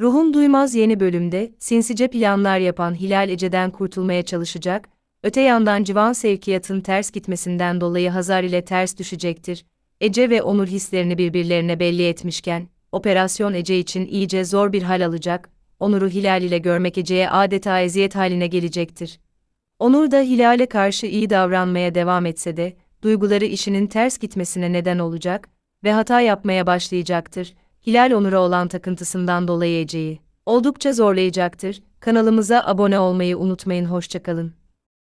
Ruhun Duymaz yeni bölümde sinsice planlar yapan Hilal Ece'den kurtulmaya çalışacak, öte yandan civan sevkiyatın ters gitmesinden dolayı Hazar ile ters düşecektir. Ece ve Onur hislerini birbirlerine belli etmişken, operasyon Ece için iyice zor bir hal alacak, Onur'u Hilal ile görmek Ece'ye adeta eziyet haline gelecektir. Onur da Hilal'e karşı iyi davranmaya devam etse de, duyguları işinin ters gitmesine neden olacak ve hata yapmaya başlayacaktır. Hilal Onur'a olan takıntısından dolayı Ece'yi oldukça zorlayacaktır. Kanalımıza abone olmayı unutmayın. Hoşçakalın.